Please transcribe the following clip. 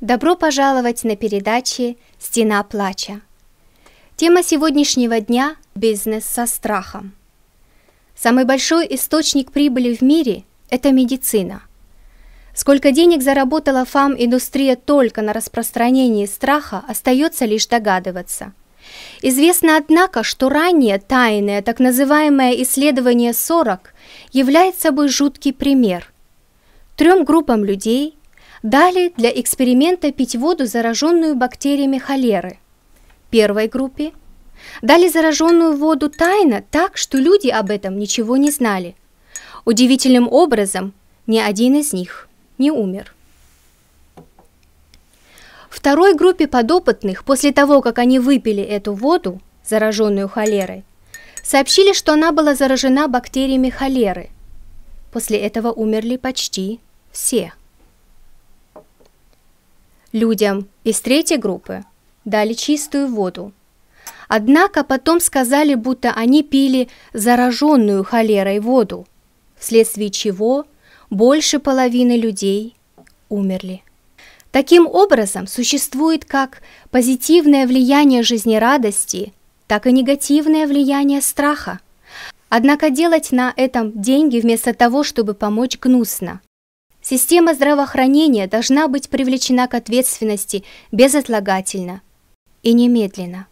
Добро пожаловать на передаче «Стена плача». Тема сегодняшнего дня – бизнес со страхом. Самый большой источник прибыли в мире – это медицина. Сколько денег заработала фам-индустрия только на распространении страха, остается лишь догадываться. Известно, однако, что ранее тайное так называемое исследование 40 является собой жуткий пример. Трем группам людей – Дали для эксперимента пить воду, зараженную бактериями холеры. Первой группе. Дали зараженную воду тайно так, что люди об этом ничего не знали. Удивительным образом ни один из них не умер. Второй группе подопытных, после того, как они выпили эту воду, зараженную холерой, сообщили, что она была заражена бактериями холеры. После этого умерли почти все людям из третьей группы дали чистую воду. Однако потом сказали, будто они пили зараженную холерой воду, вследствие чего больше половины людей умерли. Таким образом, существует как позитивное влияние жизнерадости, так и негативное влияние страха. Однако делать на этом деньги вместо того, чтобы помочь гнусно. Система здравоохранения должна быть привлечена к ответственности безотлагательно и немедленно.